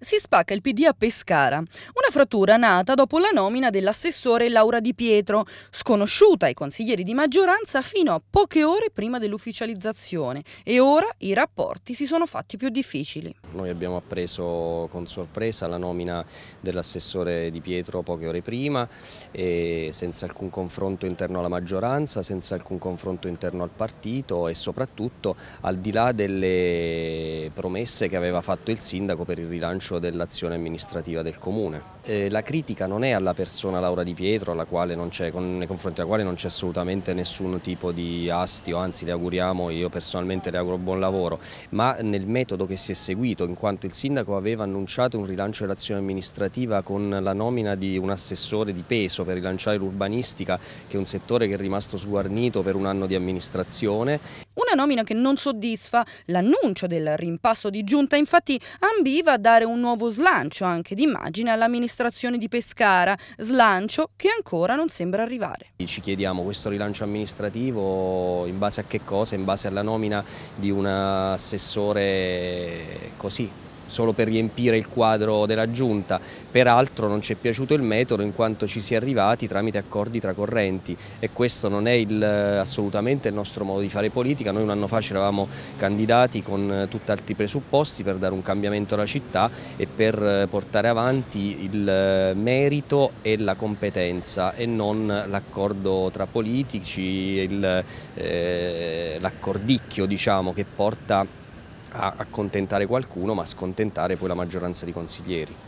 Si spacca il PD a Pescara, una frattura nata dopo la nomina dell'assessore Laura Di Pietro, sconosciuta ai consiglieri di maggioranza fino a poche ore prima dell'ufficializzazione e ora i rapporti si sono fatti più difficili. Noi abbiamo appreso con sorpresa la nomina dell'assessore Di Pietro poche ore prima, e senza alcun confronto interno alla maggioranza, senza alcun confronto interno al partito e soprattutto al di là delle promesse che aveva fatto il sindaco per il rilancio bilancio dell'azione amministrativa del Comune. Eh, la critica non è alla persona Laura Di Pietro, con, nei confronti della quale non c'è assolutamente nessun tipo di astio, anzi le auguriamo, io personalmente le auguro buon lavoro, ma nel metodo che si è seguito, in quanto il sindaco aveva annunciato un rilancio dell'azione amministrativa con la nomina di un assessore di peso per rilanciare l'urbanistica, che è un settore che è rimasto sguarnito per un anno di amministrazione. Una nomina che non soddisfa. L'annuncio del rimpasto di giunta infatti ambiva a dare un nuovo slancio anche d'immagine all'amministrazione di Pescara, slancio che ancora non sembra arrivare. Ci chiediamo questo rilancio amministrativo in base a che cosa? In base alla nomina di un assessore così solo per riempire il quadro della giunta. Peraltro non ci è piaciuto il metodo in quanto ci si è arrivati tramite accordi tra correnti e questo non è il, eh, assolutamente il nostro modo di fare politica. Noi un anno fa ci eravamo candidati con eh, tutt'altri presupposti per dare un cambiamento alla città e per eh, portare avanti il merito e la competenza e non l'accordo tra politici, l'accordicchio diciamo, che porta a accontentare qualcuno ma a scontentare poi la maggioranza di consiglieri.